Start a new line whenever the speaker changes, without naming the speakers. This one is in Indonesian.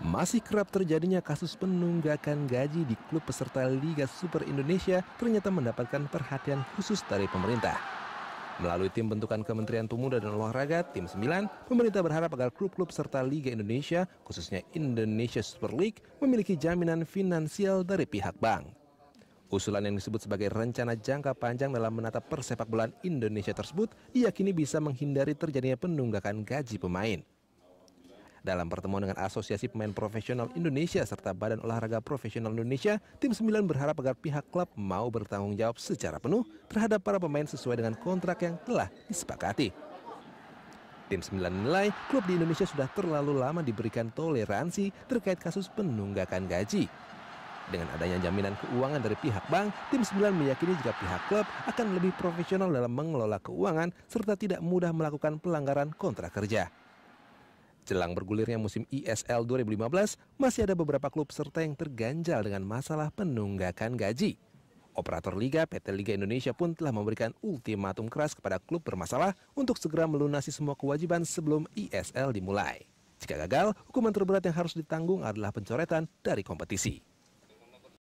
Masih kerap terjadinya kasus penunggakan gaji di klub peserta Liga Super Indonesia ternyata mendapatkan perhatian khusus dari pemerintah. Melalui tim bentukan Kementerian Pemuda dan Olahraga, Tim 9, pemerintah berharap agar klub-klub serta Liga Indonesia, khususnya Indonesia Super League, memiliki jaminan finansial dari pihak bank. Usulan yang disebut sebagai rencana jangka panjang dalam menata persepak Indonesia tersebut diyakini bisa menghindari terjadinya penunggakan gaji pemain. Dalam pertemuan dengan Asosiasi Pemain Profesional Indonesia serta Badan Olahraga Profesional Indonesia, tim 9 berharap agar pihak klub mau bertanggung jawab secara penuh terhadap para pemain sesuai dengan kontrak yang telah disepakati. Tim 9 menilai klub di Indonesia sudah terlalu lama diberikan toleransi terkait kasus penunggakan gaji. Dengan adanya jaminan keuangan dari pihak bank, tim 9 meyakini jika pihak klub akan lebih profesional dalam mengelola keuangan serta tidak mudah melakukan pelanggaran kontrak kerja. Jelang bergulirnya musim ISL e 2015, masih ada beberapa klub serta yang terganjal dengan masalah penunggakan gaji. Operator Liga PT Liga Indonesia pun telah memberikan ultimatum keras kepada klub bermasalah untuk segera melunasi semua kewajiban sebelum ISL e dimulai. Jika gagal, hukuman terberat yang harus ditanggung adalah pencoretan dari kompetisi.